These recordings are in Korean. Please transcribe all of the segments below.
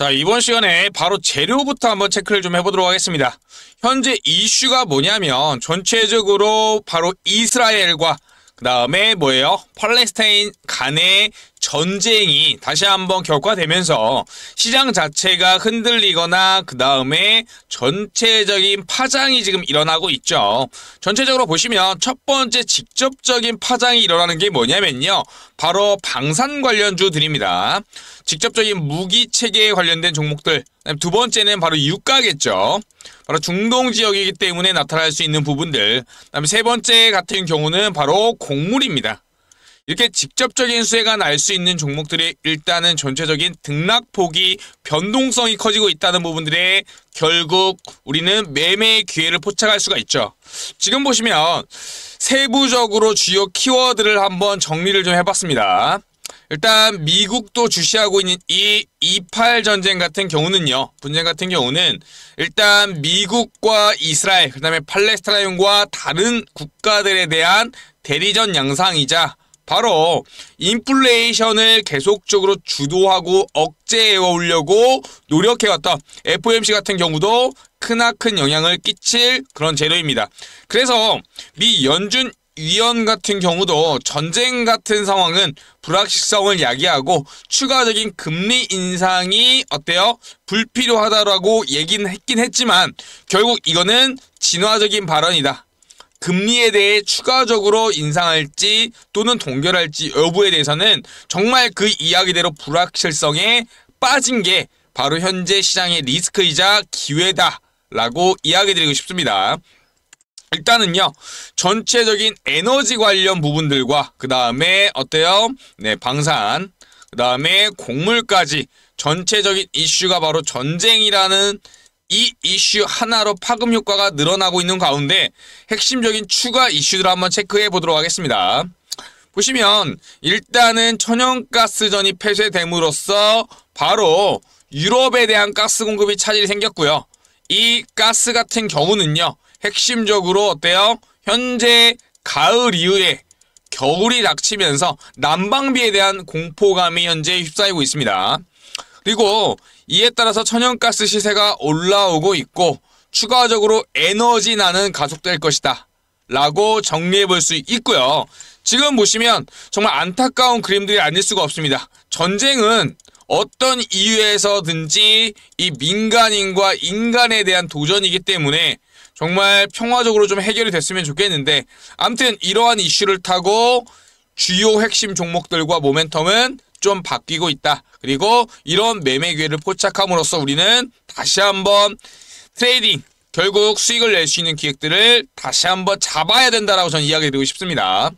자, 이번 시간에 바로 재료부터 한번 체크를 좀 해보도록 하겠습니다. 현재 이슈가 뭐냐면 전체적으로 바로 이스라엘과 그 다음에 뭐예요? 팔레스타인 간의 전쟁이 다시 한번 격화되면서 시장 자체가 흔들리거나 그 다음에 전체적인 파장이 지금 일어나고 있죠. 전체적으로 보시면 첫 번째 직접적인 파장이 일어나는 게 뭐냐면요. 바로 방산 관련주들입니다. 직접적인 무기체계에 관련된 종목들 두 번째는 바로 유가겠죠. 바로 중동 지역이기 때문에 나타날 수 있는 부분들. 그다음에 세 번째 같은 경우는 바로 곡물입니다. 이렇게 직접적인 수혜가 날 수 있는 종목들이 일단은 전체적인 등락폭이 변동성이 커지고 있다는 부분들에 결국 우리는 매매의 기회를 포착할 수가 있죠. 지금 보시면 세부적으로 주요 키워드를 한번 정리를 좀 해봤습니다. 일단 미국도 주시하고 있는 이28 전쟁 같은 경우는요. 분쟁 같은 경우는 일단 미국과 이스라엘, 그다음에 팔레스타인과 다른 국가들에 대한 대리전 양상이자 바로 인플레이션을 계속적으로 주도하고 억제해 오려고 노력해왔던 FOMC 같은 경우도 크나큰 영향을 끼칠 그런 재료입니다. 그래서 미 연준 위원 같은 경우도 전쟁 같은 상황은 불확실성을 야기하고 추가적인 금리 인상이 어때요? 불필요하다라고 얘기는 했긴 했지만 결국 이거는 진화적인 발언이다. 금리에 대해 추가적으로 인상할지 또는 동결할지 여부에 대해서는 정말 그 이야기대로 불확실성에 빠진 게 바로 현재 시장의 리스크이자 기회다라고 이야기 드리고 싶습니다. 일단은요 전체적인 에너지 관련 부분들과 그 다음에 어때요? 네 방산 그 다음에 곡물까지 전체적인 이슈가 바로 전쟁이라는 이 이슈 하나로 파급 효과가 늘어나고 있는 가운데 핵심적인 추가 이슈들 한번 체크해 보도록 하겠습니다. 보시면 일단은 천연가스전이 폐쇄됨으로써 바로 유럽에 대한 가스 공급이 차질이 생겼고요. 이 가스 같은 경우는요. 핵심적으로 어때요? 현재 가을 이후에 겨울이 닥치면서 난방비에 대한 공포감이 현재 휩싸이고 있습니다. 그리고 이에 따라서 천연가스 시세가 올라오고 있고 추가적으로 에너지 나는 가속될 것이다. 라고 정리해 볼 수 있고요. 지금 보시면 정말 안타까운 그림들이 아닐 수가 없습니다. 전쟁은 어떤 이유에서든지 이 민간인과 인간에 대한 도전이기 때문에 정말 평화적으로 좀 해결이 됐으면 좋겠는데 암튼 이러한 이슈를 타고 주요 핵심 종목들과 모멘텀은 좀 바뀌고 있다. 그리고 이런 매매 기회를 포착함으로써 우리는 다시 한번 트레이딩 결국 수익을 낼 수 있는 기획들을 다시 한번 잡아야 된다라고 저는 이야기 드리고 싶습니다.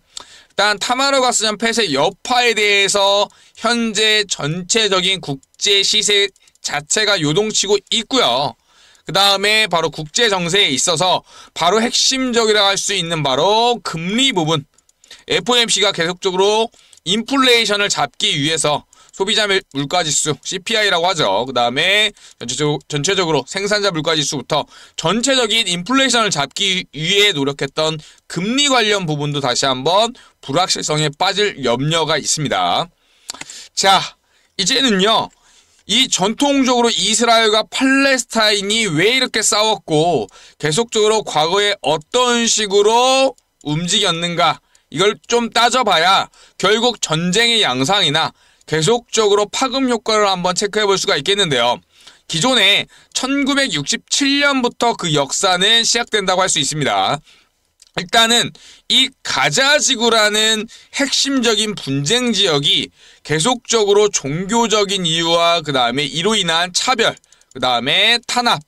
일단 타마르 가스전 폐쇄 여파에 대해서 현재 전체적인 국제 시세 자체가 요동치고 있고요. 그 다음에 바로 국제 정세에 있어서 바로 핵심적이라 할 수 있는 바로 금리 부분. FOMC가 계속적으로 인플레이션을 잡기 위해서 소비자 물가지수 CPI라고 하죠. 그 다음에 전체적으로 생산자 물가지수부터 전체적인 인플레이션을 잡기 위해 노력했던 금리 관련 부분도 다시 한번 불확실성에 빠질 염려가 있습니다. 자, 이제는요. 이 전통적으로 이스라엘과 팔레스타인이 왜 이렇게 싸웠고 계속적으로 과거에 어떤 식으로 움직였는가 이걸 좀 따져봐야 결국 전쟁의 양상이나 계속적으로 파급 효과를 한번 체크해 볼 수가 있겠는데요. 기존에 1967년부터 그 역사는 시작된다고 할 수 있습니다. 일단은 이 가자지구라는 핵심적인 분쟁 지역이 계속적으로 종교적인 이유와 그 다음에 이로 인한 차별, 그 다음에 탄압,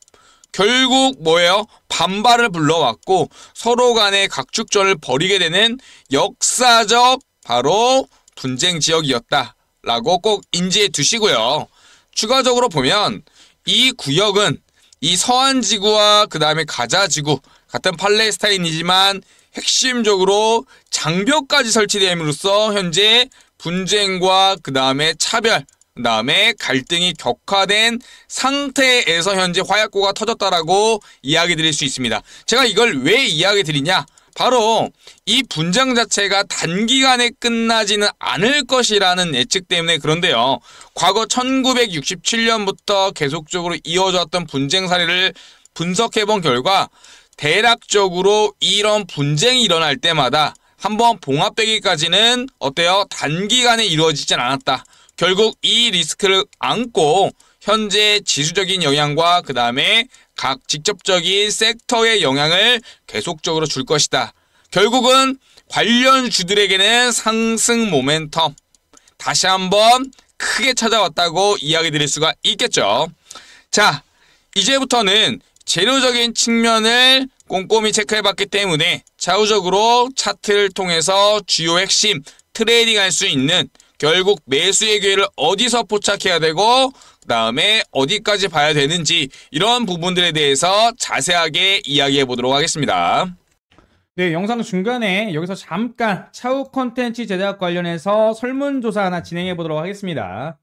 결국 뭐예요? 반발을 불러왔고 서로 간의 각축전을 벌이게 되는 역사적 바로 분쟁 지역이었다라고 꼭 인지해 두시고요. 추가적으로 보면 이 구역은 이 서한 지구와 그 다음에 가자 지구 같은 팔레스타인이지만 핵심적으로 장벽까지 설치됨으로써 현재 분쟁과 그 다음에 차별, 그 다음에 갈등이 격화된 상태에서 현재 화약고가 터졌다라고 이야기 드릴 수 있습니다. 제가 이걸 왜 이야기 드리냐? 바로 이 분쟁 자체가 단기간에 끝나지는 않을 것이라는 예측 때문에 그런데요. 과거 1967년부터 계속적으로 이어졌던 분쟁 사례를 분석해 본 결과 대략적으로 이런 분쟁이 일어날 때마다 한번 봉합되기까지는 어때요? 단기간에 이루어지진 않았다. 결국 이 리스크를 안고 현재 지수적인 영향과 그 다음에 각 직접적인 섹터의 영향을 계속적으로 줄 것이다. 결국은 관련 주들에게는 상승 모멘텀 다시 한번 크게 찾아왔다고 이야기 드릴 수가 있겠죠. 자, 이제부터는 재료적인 측면을 꼼꼼히 체크해봤기 때문에 좌우적으로 차트를 통해서 주요 핵심 트레이딩할 수 있는 결국 매수의 기회를 어디서 포착해야 되고 그 다음에 어디까지 봐야 되는지 이런 부분들에 대해서 자세하게 이야기해 보도록 하겠습니다. 네, 영상 중간에 여기서 잠깐 차후 콘텐츠 제작 관련해서 설문조사 하나 진행해 보도록 하겠습니다.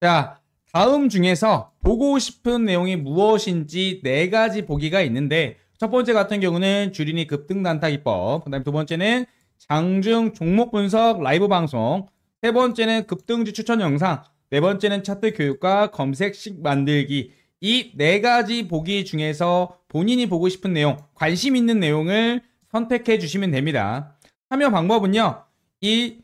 자, 다음 중에서 보고 싶은 내용이 무엇인지 네 가지 보기가 있는데 첫 번째 같은 경우는 주린이 급등 난타기법, 그다음에 두 번째는 장중 종목 분석 라이브 방송, 세 번째는 급등주 추천 영상, 네 번째는 차트 교육과 검색식 만들기 이 네 가지 보기 중에서 본인이 보고 싶은 내용, 관심 있는 내용을 선택해 주시면 됩니다. 참여 방법은요. 이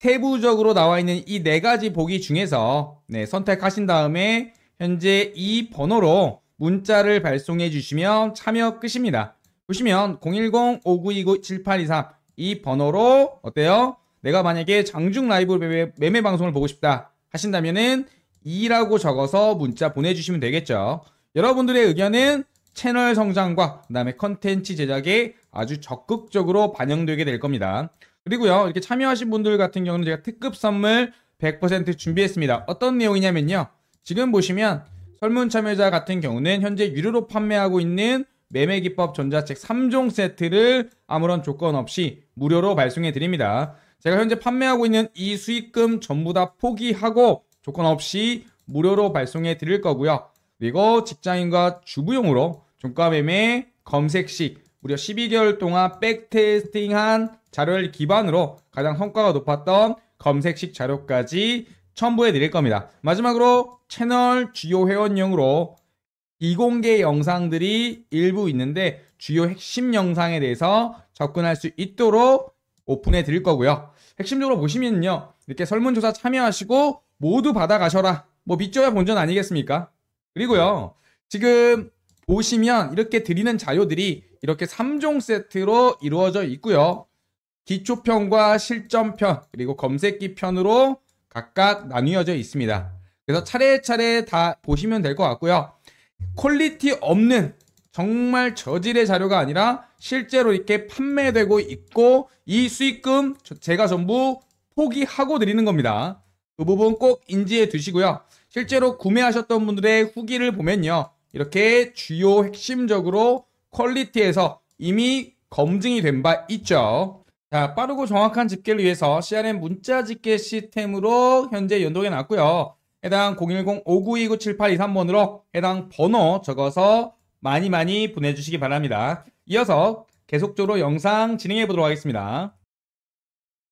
세부적으로 나와 있는 이 네 가지 보기 중에서 네, 선택하신 다음에 현재 이 번호로 문자를 발송해 주시면 참여 끝입니다. 보시면 010-5929-7823 이 번호로 어때요? 내가 만약에 장중 라이브 매매, 매매 방송을 보고 싶다 하신다면은 2라고 적어서 문자 보내주시면 되겠죠. 여러분들의 의견은 채널 성장과 그다음에 컨텐츠 제작에 아주 적극적으로 반영되게 될 겁니다. 그리고요 이렇게 참여하신 분들 같은 경우는 제가 특급 선물 100% 준비했습니다. 어떤 내용이냐면요. 지금 보시면 설문 참여자 같은 경우는 현재 유료로 판매하고 있는 매매기법 전자책 3종 세트를 아무런 조건 없이 무료로 발송해 드립니다. 제가 현재 판매하고 있는 이 수익금 전부 다 포기하고 조건 없이 무료로 발송해 드릴 거고요. 그리고 직장인과 주부용으로 종가 매매 검색식 무려 12개월 동안 백테스팅한 자료를 기반으로 가장 성과가 높았던 검색식 자료까지 첨부해 드릴 겁니다. 마지막으로 채널 주요 회원용으로 이공개 영상들이 일부 있는데 주요 핵심 영상에 대해서 접근할 수 있도록 오픈해 드릴 거고요. 핵심적으로 보시면요. 이렇게 설문조사 참여하시고 모두 받아가셔라. 뭐 믿져야 본전 아니겠습니까? 그리고요. 지금 보시면 이렇게 드리는 자료들이 이렇게 3종 세트로 이루어져 있고요. 기초편과 실전편 그리고 검색기편으로 각각 나뉘어져 있습니다. 그래서 차례차례 다 보시면 될 것 같고요. 퀄리티 없는 정말 저질의 자료가 아니라 실제로 이렇게 판매되고 있고 이 수익금 제가 전부 포기하고 드리는 겁니다. 그 부분 꼭 인지해 두시고요. 실제로 구매하셨던 분들의 후기를 보면요. 이렇게 주요 핵심적으로 퀄리티에서 이미 검증이 된 바 있죠. 자, 빠르고 정확한 집계를 위해서 CRM 문자 집계 시스템으로 현재 연동해 놨고요. 해당 010-5929-7823번으로 해당 번호 적어서 많이 많이 보내주시기 바랍니다. 이어서 계속적으로 영상 진행해 보도록 하겠습니다.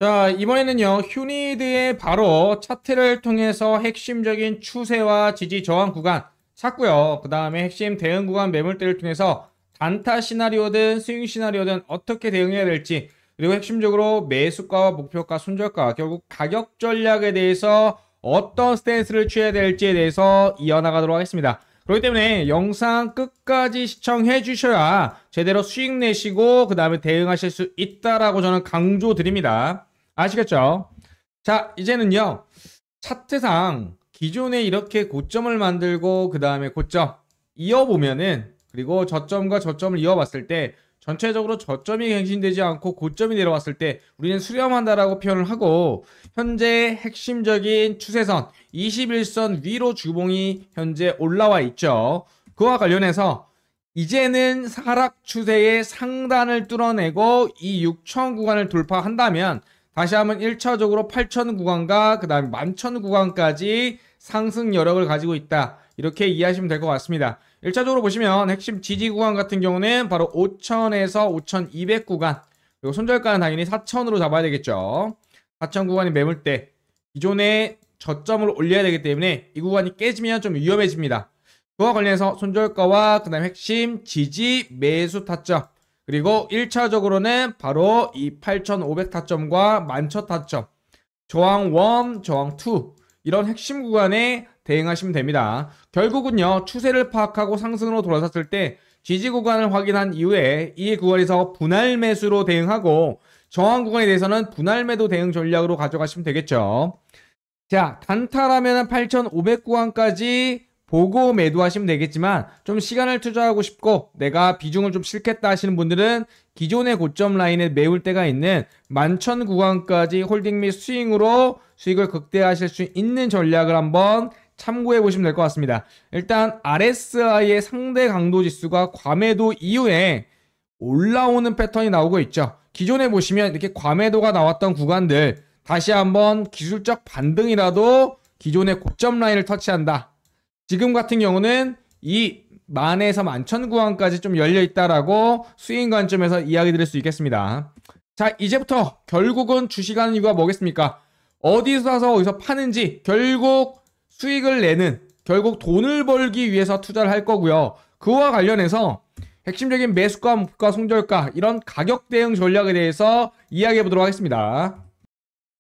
자, 이번에는요, 휴니드의 바로 차트를 통해서 핵심적인 추세와 지지 저항 구간, 찾고요. 그 다음에 핵심 대응 구간 매물대를 통해서 단타 시나리오든 스윙 시나리오든 어떻게 대응해야 될지 그리고 핵심적으로 매수가와 목표가 손절가 결국 가격 전략에 대해서 어떤 스탠스를 취해야 될지에 대해서 이어나가도록 하겠습니다. 그렇기 때문에 영상 끝까지 시청해 주셔야 제대로 수익 내시고 그 다음에 대응하실 수 있다라고 저는 강조드립니다. 아시겠죠? 자 이제는요 차트상 기존에 이렇게 고점을 만들고 그 다음에 고점 이어보면은 그리고 저점과 저점을 이어봤을 때 전체적으로 저점이 갱신되지 않고 고점이 내려왔을 때 우리는 수렴한다라고 표현을 하고 현재 핵심적인 추세선 21선 위로 주봉이 현재 올라와 있죠. 그와 관련해서 이제는 하락 추세의 상단을 뚫어내고 이 6천 구간을 돌파한다면 다시 한번 1차적으로 8천 구간과 그 다음에 11,000 구간까지 상승 여력을 가지고 있다. 이렇게 이해하시면 될 것 같습니다. 1차적으로 보시면 핵심 지지 구간 같은 경우는 바로 5천에서 5,200 구간 그리고 손절가는 당연히 4천으로 잡아야 되겠죠. 4천 구간이 매물대 기존의 저점을 올려야 되기 때문에 이 구간이 깨지면 좀 위험해집니다. 그와 관련해서 손절가와 그 다음 핵심 지지 매수 타점 그리고 1차적으로는 바로 이 8,500 타점과 만초 타점 저항 1, 저항 2 이런 핵심 구간에 대응하시면 됩니다. 결국은요, 추세를 파악하고 상승으로 돌아섰을 때 지지 구간을 확인한 이후에 이 구간에서 분할 매수로 대응하고 저항 구간에 대해서는 분할 매도 대응 전략으로 가져가시면 되겠죠. 자, 단타라면 8,500구간까지 보고 매도하시면 되겠지만 좀 시간을 투자하고 싶고 내가 비중을 좀싫겠다 하시는 분들은 기존의 고점 라인에 매울 때가 있는 만천 구간까지 홀딩 및 스윙으로 수익을 극대화하실 수 있는 전략을 한번 참고해 보시면 될 것 같습니다. 일단 RSI의 상대 강도 지수가 과매도 이후에 올라오는 패턴이 나오고 있죠. 기존에 보시면 이렇게 과매도가 나왔던 구간들 다시 한번 기술적 반등이라도 기존의 고점 라인을 터치한다. 지금 같은 경우는 이 만에서 만천 구간까지 좀 열려 있다라고 수익 관점에서 이야기 드릴 수 있겠습니다. 자, 이제부터 결국은 주식하는 이유가 뭐겠습니까? 어디서 사서 어디서 파는지 결국 수익을 내는 결국 돈을 벌기 위해서 투자를 할 거고요. 그와 관련해서 핵심적인 매수가, 목표가, 손절가 이런 가격 대응 전략에 대해서 이야기해 보도록 하겠습니다.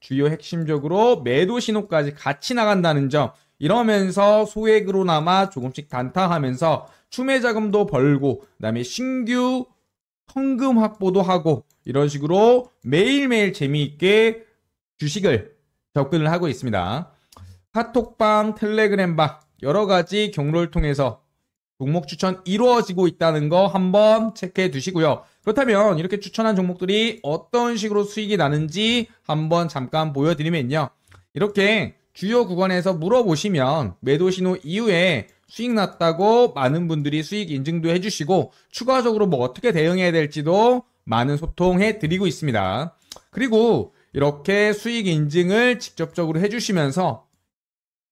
주요 핵심적으로 매도 신호까지 같이 나간다는 점 이러면서 소액으로나마 조금씩 단타하면서 추매 자금도 벌고 그다음에 신규 현금 확보도 하고 이런 식으로 매일매일 재미있게 주식을 접근을 하고 있습니다. 카톡방, 텔레그램방 여러 가지 경로를 통해서 종목 추천 이루어지고 있다는 거 한번 체크해 두시고요. 그렇다면 이렇게 추천한 종목들이 어떤 식으로 수익이 나는지 한번 잠깐 보여드리면요. 이렇게 주요 구간에서 물어보시면 매도 신호 이후에 수익 났다고 많은 분들이 수익 인증도 해주시고 추가적으로 뭐 어떻게 대응해야 될지도 많은 소통해 드리고 있습니다. 그리고 이렇게 수익 인증을 직접적으로 해주시면서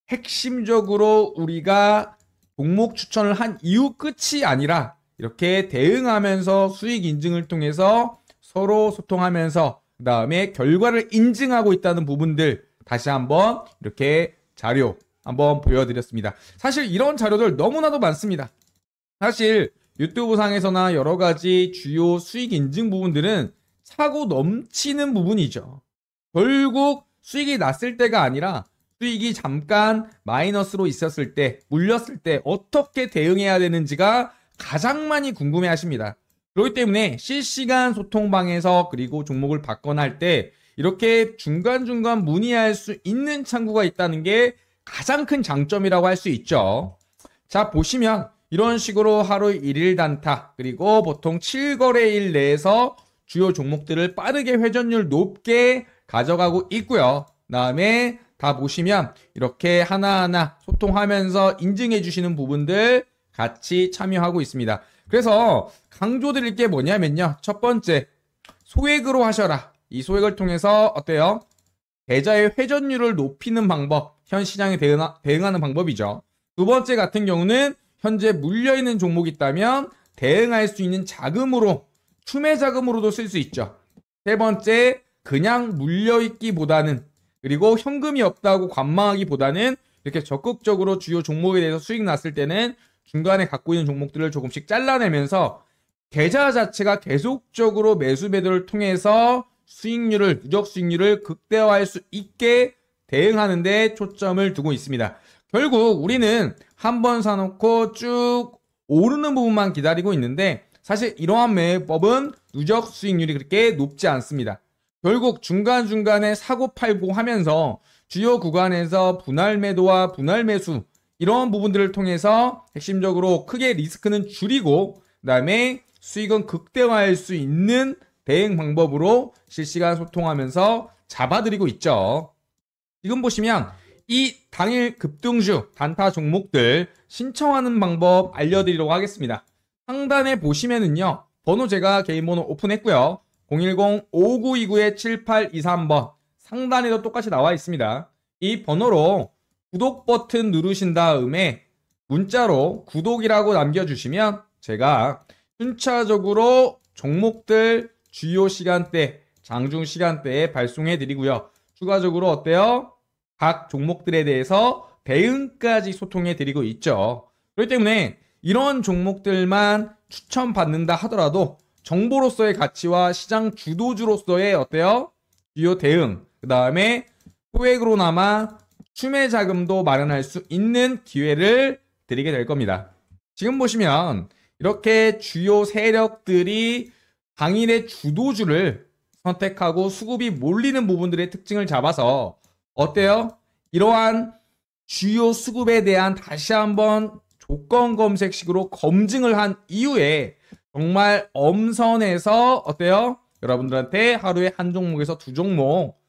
핵심적으로 우리가 종목 추천을 한 이후 끝이 아니라 이렇게 대응하면서 수익 인증을 통해서 서로 소통하면서 그 다음에 결과를 인증하고 있다는 부분들 다시 한번 이렇게 자료 한번 보여드렸습니다. 사실 이런 자료들 너무나도 많습니다. 사실 유튜브 상에서나 여러 가지 주요 수익 인증 부분들은 차고 넘치는 부분이죠. 결국 수익이 났을 때가 아니라 수익이 잠깐 마이너스로 있었을 때, 물렸을 때 어떻게 대응해야 되는지가 가장 많이 궁금해 하십니다. 그렇기 때문에 실시간 소통방에서 그리고 종목을 바꿔나 할 때 이렇게 중간중간 문의할 수 있는 창구가 있다는 게 가장 큰 장점이라고 할 수 있죠. 자, 보시면 이런 식으로 하루 1일 단타 그리고 보통 7거래일 내에서 주요 종목들을 빠르게 회전율 높게 가져가고 있고요. 다음에 다 보시면 이렇게 하나하나 소통하면서 인증해 주시는 부분들 같이 참여하고 있습니다. 그래서 강조드릴 게 뭐냐면요. 첫 번째, 소액으로 하셔라. 이 소액을 통해서 어때요? 계좌의 회전율을 높이는 방법, 현 시장에 대응하, 대응하는 방법이죠. 두 번째 같은 경우는 현재 물려있는 종목이 있다면 대응할 수 있는 자금으로 투매 자금으로도 쓸 수 있죠. 세 번째, 그냥 물려있기보다는 그리고 현금이 없다고 관망하기보다는 이렇게 적극적으로 주요 종목에 대해서 수익 났을 때는 중간에 갖고 있는 종목들을 조금씩 잘라내면서 계좌 자체가 계속적으로 매수 매도를 통해서 수익률을 누적 수익률을 극대화할 수 있게 대응하는데 초점을 두고 있습니다. 결국 우리는 한 번 사놓고 쭉 오르는 부분만 기다리고 있는데 사실 이러한 매매법은 누적 수익률이 그렇게 높지 않습니다. 결국 중간중간에 사고 팔고 하면서 주요 구간에서 분할 매도와 분할 매수 이런 부분들을 통해서 핵심적으로 크게 리스크는 줄이고 그다음에 수익은 극대화할 수 있는 대응 방법으로 실시간 소통하면서 잡아드리고 있죠. 지금 보시면 이 당일 급등주 단타 종목들 신청하는 방법 알려드리도록 하겠습니다. 상단에 보시면은요. 번호 제가 개인 번호 오픈했고요. 010-5929-7823번 상단에도 똑같이 나와 있습니다. 이 번호로 구독 버튼 누르신 다음에 문자로 구독이라고 남겨주시면 제가 순차적으로 종목들 주요 시간대, 장중 시간대에 발송해 드리고요. 추가적으로 어때요? 각 종목들에 대해서 대응까지 소통해 드리고 있죠. 그렇기 때문에 이런 종목들만 추천받는다 하더라도 정보로서의 가치와 시장 주도주로서의 어때요? 주요 대응, 그 다음에 소액으로나마 추매 자금도 마련할 수 있는 기회를 드리게 될 겁니다. 지금 보시면 이렇게 주요 세력들이 당일의 주도주를 선택하고 수급이 몰리는 부분들의 특징을 잡아서 어때요? 이러한 주요 수급에 대한 다시 한번 조건 검색식으로 검증을 한 이후에 정말 엄선해서 어때요? 여러분들한테 하루에 한 종목에서 두 종목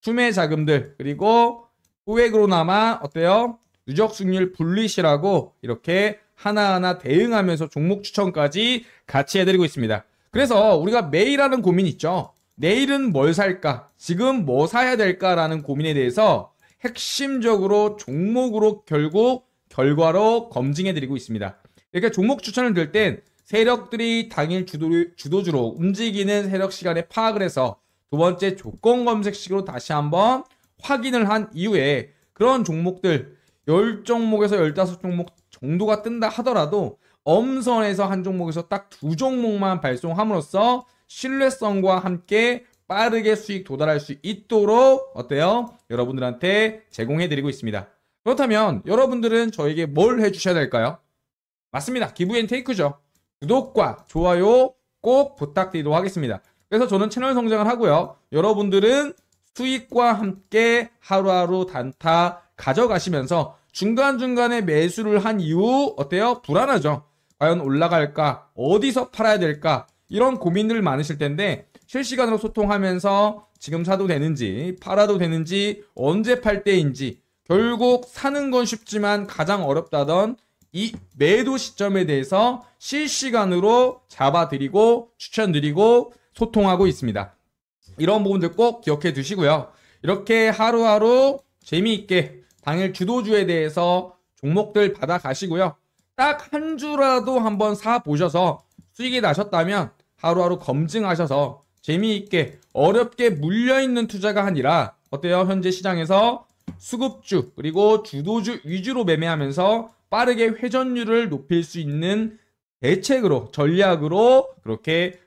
투매 자금들 그리고 후액으로나마 어때요? 누적 승률 분리시라고 이렇게 하나하나 대응하면서 종목 추천까지 같이 해드리고 있습니다. 그래서 우리가 매일 하는 고민 있죠. 내일은 뭘 살까? 지금 뭐 사야 될까라는 고민에 대해서 핵심적으로 종목으로 결국 결과로 검증해드리고 있습니다. 그러니까 종목 추천을 들 땐 세력들이 당일 주도, 주로 움직이는 세력 시간에 파악을 해서 두 번째 조건 검색식으로 다시 한번 확인을 한 이후에 그런 종목들 10종목에서 15종목 정도가 뜬다 하더라도 엄선에서 한 종목에서 딱 두 종목만 발송함으로써 신뢰성과 함께 빠르게 수익 도달할 수 있도록 어때요? 여러분들한테 제공해 드리고 있습니다. 그렇다면 여러분들은 저에게 뭘 해주셔야 될까요? 맞습니다. 기부앤테이크죠. 구독과 좋아요 꼭 부탁드리도록 하겠습니다. 그래서 저는 채널 성장을 하고요. 여러분들은 수익과 함께 하루하루 단타 가져가시면서 중간중간에 매수를 한 이후 어때요? 불안하죠. 과연 올라갈까? 어디서 팔아야 될까? 이런 고민들 많으실 텐데 실시간으로 소통하면서 지금 사도 되는지 팔아도 되는지 언제 팔 때인지 결국 사는 건 쉽지만 가장 어렵다던 이 매도 시점에 대해서 실시간으로 잡아드리고 추천드리고 소통하고 있습니다. 이런 부분들 꼭 기억해 두시고요. 이렇게 하루하루 재미있게 당일 주도주에 대해서 종목들 받아 가시고요. 딱 한 주라도 한번 사 보셔서 수익이 나셨다면 하루하루 검증하셔서 재미있게 어렵게 물려있는 투자가 아니라 어때요? 현재 시장에서 수급주 그리고 주도주 위주로 매매하면서 빠르게 회전율을 높일 수 있는 대책으로 전략으로 그렇게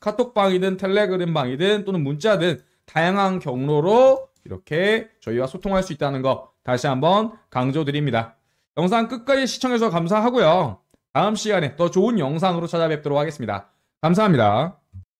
카톡방이든 텔레그램방이든 또는 문자든 다양한 경로로 이렇게 저희와 소통할 수 있다는 거 다시 한번 강조드립니다. 영상 끝까지 시청해주셔서 감사하고요. 다음 시간에 더 좋은 영상으로 찾아뵙도록 하겠습니다. 감사합니다.